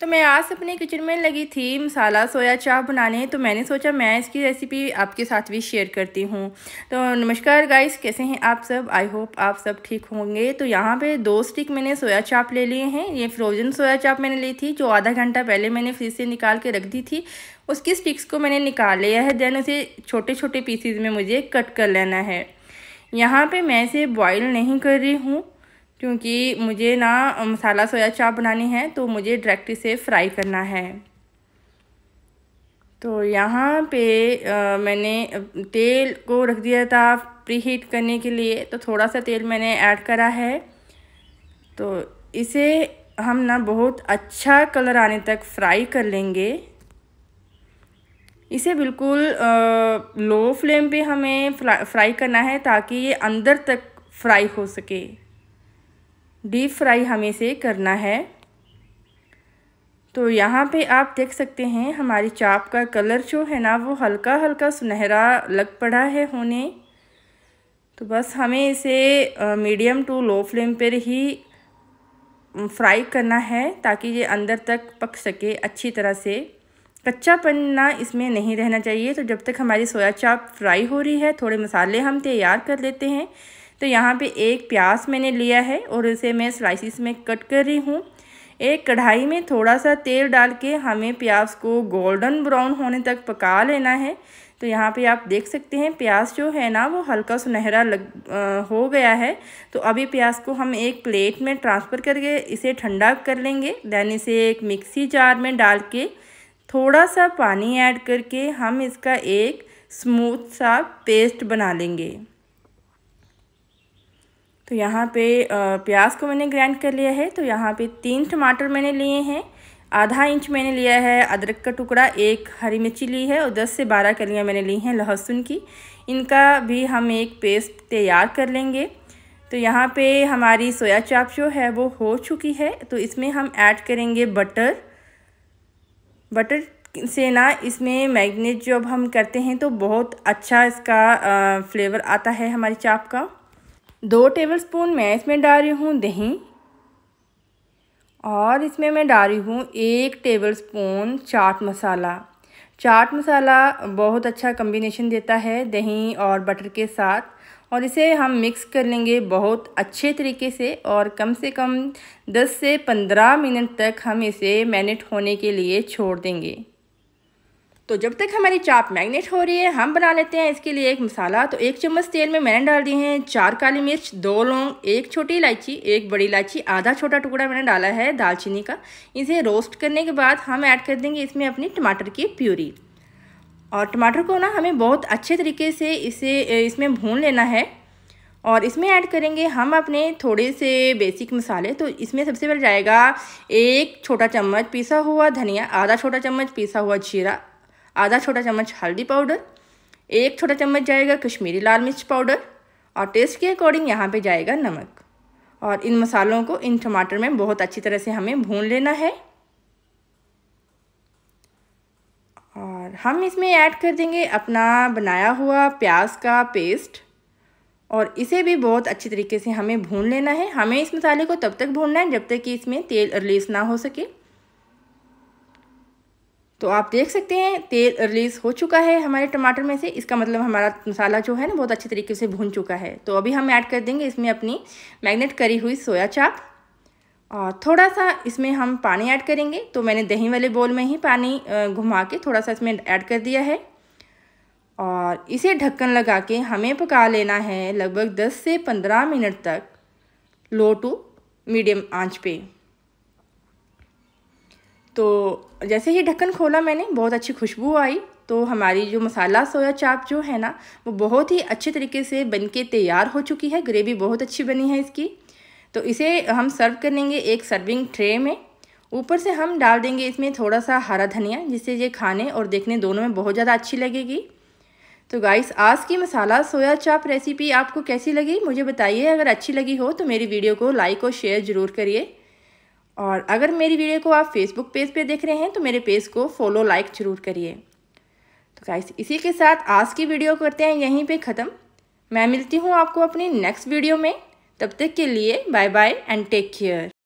तो मैं आज अपने किचन में लगी थी मसाला सोया चाप बनाने तो मैंने सोचा मैं इसकी रेसिपी आपके साथ भी शेयर करती हूँ तो नमस्कार गाइस कैसे हैं आप सब आई होप आप सब ठीक होंगे तो यहाँ पे दो स्टिक मैंने सोया चाप ले लिए हैं ये फ्रोज़न सोया चाप मैंने ली थी जो आधा घंटा पहले मैंने फ्रिज से निकाल के रख दी थी उसकी स्टिक्स को मैंने निकाल लिया है दैन उसे छोटे छोटे पीसीज में मुझे कट कर लेना है यहाँ पर मैं इसे बॉयल नहीं कर रही हूँ क्योंकि मुझे ना मसाला सोया चाप बनानी है तो मुझे डायरेक्ट इसे फ्राई करना है तो यहाँ पे आ, मैंने तेल को रख दिया था प्री हीट करने के लिए तो थोड़ा सा तेल मैंने ऐड करा है तो इसे हम ना बहुत अच्छा कलर आने तक फ्राई कर लेंगे इसे बिल्कुल आ, लो फ्लेम पे हमें फ्राई करना है ताकि ये अंदर तक फ्राई हो सके डीप फ्राई हमें इसे करना है तो यहाँ पे आप देख सकते हैं हमारी चाप का कलर जो है ना वो हल्का हल्का सुनहरा लग पड़ा है होने तो बस हमें इसे मीडियम टू लो फ्लेम पर ही फ्राई करना है ताकि ये अंदर तक पक सके अच्छी तरह से कच्चापन ना इसमें नहीं रहना चाहिए तो जब तक हमारी सोया चाप फ्राई हो रही है थोड़े मसाले हम तैयार कर लेते हैं तो यहाँ पे एक प्याज मैंने लिया है और इसे मैं स्लाइसिस में कट कर रही हूँ एक कढ़ाई में थोड़ा सा तेल डाल के हमें प्याज को गोल्डन ब्राउन होने तक पका लेना है तो यहाँ पे आप देख सकते हैं प्याज जो है ना वो हल्का सुनहरा लग आ, हो गया है तो अभी प्याज को हम एक प्लेट में ट्रांसफ़र करके इसे ठंडा कर लेंगे दैन इसे एक मिक्सी जार में डाल के थोड़ा सा पानी ऐड करके हम इसका एक स्मूथ सा पेस्ट बना लेंगे तो यहाँ पे प्याज को मैंने ग्राइंड कर लिया है तो यहाँ पे तीन टमाटर मैंने लिए हैं आधा इंच मैंने लिया है अदरक का टुकड़ा एक हरी मिर्ची ली है और 10 से 12 कलियाँ मैंने ली हैं लहसुन की इनका भी हम एक पेस्ट तैयार कर लेंगे तो यहाँ पे हमारी सोया चाप जो है वो हो चुकी है तो इसमें हम ऐड करेंगे बटर बटर से ना इसमें मैगनेट जो अब हम करते हैं तो बहुत अच्छा इसका फ्लेवर आता है हमारी चाप का दो टेबलस्पून मैं इसमें डाल रही हूँ दही और इसमें मैं डाल रही हूँ एक टेबलस्पून चाट मसाला चाट मसाला बहुत अच्छा कम्बिनेशन देता है दही और बटर के साथ और इसे हम मिक्स कर लेंगे बहुत अच्छे तरीके से और कम से कम 10 से 15 मिनट तक हम इसे मैनेट होने के लिए छोड़ देंगे तो जब तक हमारी चाप मैगनेट हो रही है हम बना लेते हैं इसके लिए एक मसाला तो एक चम्मच तेल में मैंने डाल दिए हैं चार काली मिर्च दो लौंग एक छोटी इलायची एक बड़ी इलायची आधा छोटा टुकड़ा मैंने डाला है दालचीनी का इसे रोस्ट करने के बाद हम ऐड कर देंगे इसमें अपनी टमाटर की प्यूरी और टमाटर को ना हमें बहुत अच्छे तरीके से इसे इसमें भून लेना है और इसमें ऐड करेंगे हम अपने थोड़े से बेसिक मसाले तो इसमें सबसे पहले जाएगा एक छोटा चम्मच पिसा हुआ धनिया आधा छोटा चम्मच पिसा हुआ जीरा आधा छोटा चम्मच हल्दी पाउडर एक छोटा चम्मच जाएगा कश्मीरी लाल मिर्च पाउडर और टेस्ट के अकॉर्डिंग यहाँ पे जाएगा नमक और इन मसालों को इन टमाटर में बहुत अच्छी तरह से हमें भून लेना है और हम इसमें ऐड कर देंगे अपना बनाया हुआ प्याज का पेस्ट और इसे भी बहुत अच्छी तरीके से हमें भून लेना है हमें इस मसाले को तब तक भूनना है जब तक कि इसमें तेल रिलीज़ ना हो सके तो आप देख सकते हैं तेल रिलीज़ हो चुका है हमारे टमाटर में से इसका मतलब हमारा मसाला जो है ना बहुत अच्छे तरीके से भून चुका है तो अभी हम ऐड कर देंगे इसमें अपनी मैग्नेट करी हुई सोया चाप और थोड़ा सा इसमें हम पानी ऐड करेंगे तो मैंने दही वाले बोल में ही पानी घुमा के थोड़ा सा इसमें ऐड कर दिया है और इसे ढक्कन लगा के हमें पका लेना है लगभग 10 से 15 मिनट तक लो टू मीडियम आंच पे तो जैसे ही ढक्कन खोला मैंने बहुत अच्छी खुशबू आई तो हमारी जो मसाला सोया चाप जो है ना वो बहुत ही अच्छे तरीके से बनके तैयार हो चुकी है ग्रेवी बहुत अच्छी बनी है इसकी तो इसे हम सर्व करेंगे एक सर्विंग ट्रे में ऊपर से हम डाल देंगे इसमें थोड़ा सा हरा धनिया जिससे ये खाने और देखने दोनों में बहुत ज़्यादा अच्छी लगेगी तो गाइस आज की मसाला सोया चाप रेसिपी आपको कैसी लगी मुझे बताइए अगर अच्छी लगी हो तो मेरी वीडियो को लाइक और शेयर ज़रूर करिए और अगर मेरी वीडियो को आप फेसबुक पेज पे देख रहे हैं तो मेरे पेज को फॉलो लाइक ज़रूर करिए तो गाइस इसी के साथ आज की वीडियो करते हैं यहीं पे ख़त्म मैं मिलती हूँ आपको अपनी नेक्स्ट वीडियो में तब तक के लिए bye bye and take care